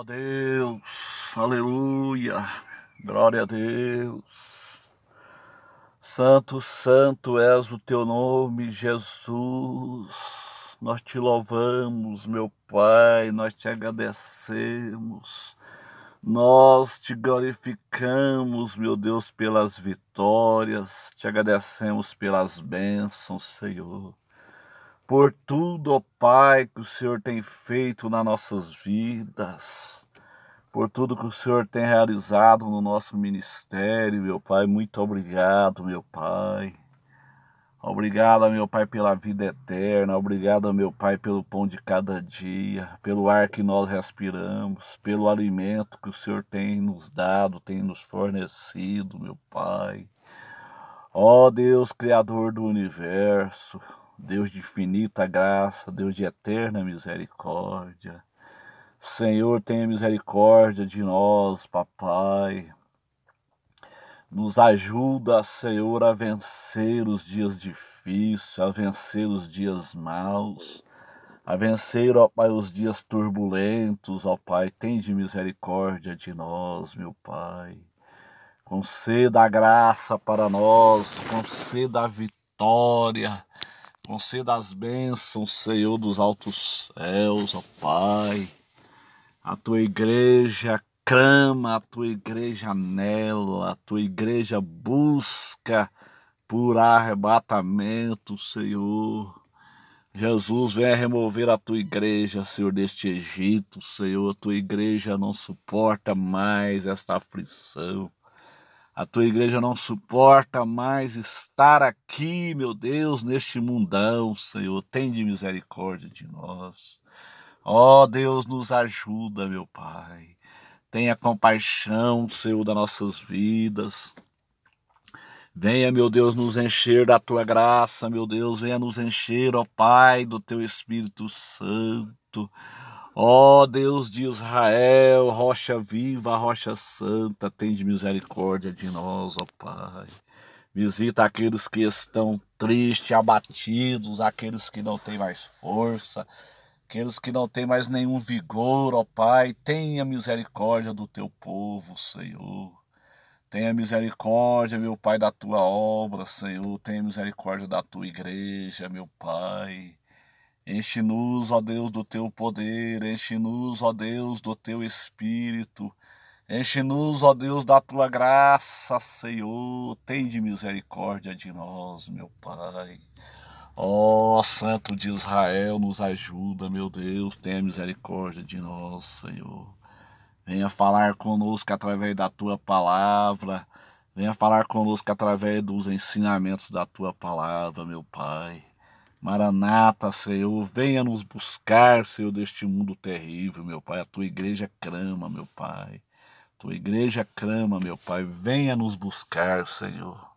a Deus, aleluia, glória a Deus. Santo, santo és o teu nome, Jesus. Nós te louvamos, meu Pai, nós te agradecemos, nós te glorificamos, meu Deus, pelas vitórias, te agradecemos pelas bênçãos, Senhor por tudo, ó Pai, que o Senhor tem feito nas nossas vidas, por tudo que o Senhor tem realizado no nosso ministério, meu Pai. Muito obrigado, meu Pai. Obrigado, meu Pai, pela vida eterna. Obrigado, meu Pai, pelo pão de cada dia, pelo ar que nós respiramos, pelo alimento que o Senhor tem nos dado, tem nos fornecido, meu Pai. Ó Deus, Criador do universo, Deus de infinita graça, Deus de eterna misericórdia. Senhor, tenha misericórdia de nós, papai. Nos ajuda, Senhor, a vencer os dias difíceis, a vencer os dias maus, a vencer, ó Pai, os dias turbulentos, ó Pai. Tende misericórdia de nós, meu Pai. Conceda a graça para nós, conceda a vitória Conceda as bênçãos, Senhor dos altos céus, ó Pai. A tua igreja crama, a tua igreja anela, a tua igreja busca por arrebatamento, Senhor. Jesus, venha remover a tua igreja, Senhor, deste Egito, Senhor. A tua igreja não suporta mais esta aflição. A tua igreja não suporta mais estar aqui, meu Deus, neste mundão, Senhor. Tende misericórdia de nós. Ó oh, Deus, nos ajuda, meu Pai. Tenha compaixão, Senhor, das nossas vidas. Venha, meu Deus, nos encher da tua graça, meu Deus. Venha nos encher, ó Pai, do teu Espírito Santo. Ó oh, Deus de Israel, rocha viva, rocha santa, tende misericórdia de nós, ó Pai. Visita aqueles que estão tristes, abatidos, aqueles que não têm mais força, aqueles que não têm mais nenhum vigor, ó Pai. Tenha misericórdia do teu povo, Senhor. Tenha misericórdia, meu Pai, da tua obra, Senhor. Tenha misericórdia da tua igreja, meu Pai. Enche-nos, ó Deus, do teu poder, enche-nos, ó Deus, do teu espírito. Enche-nos, ó Deus, da tua graça, Senhor. Tende misericórdia de nós, meu Pai. Ó Santo de Israel, nos ajuda, meu Deus, tenha misericórdia de nós, Senhor. Venha falar conosco através da tua palavra. Venha falar conosco através dos ensinamentos da tua palavra, meu Pai. Maranata, Senhor, venha nos buscar, Senhor, deste mundo terrível, meu Pai. A tua igreja crama, meu Pai. Tua igreja crama, meu Pai. Venha nos buscar, Senhor.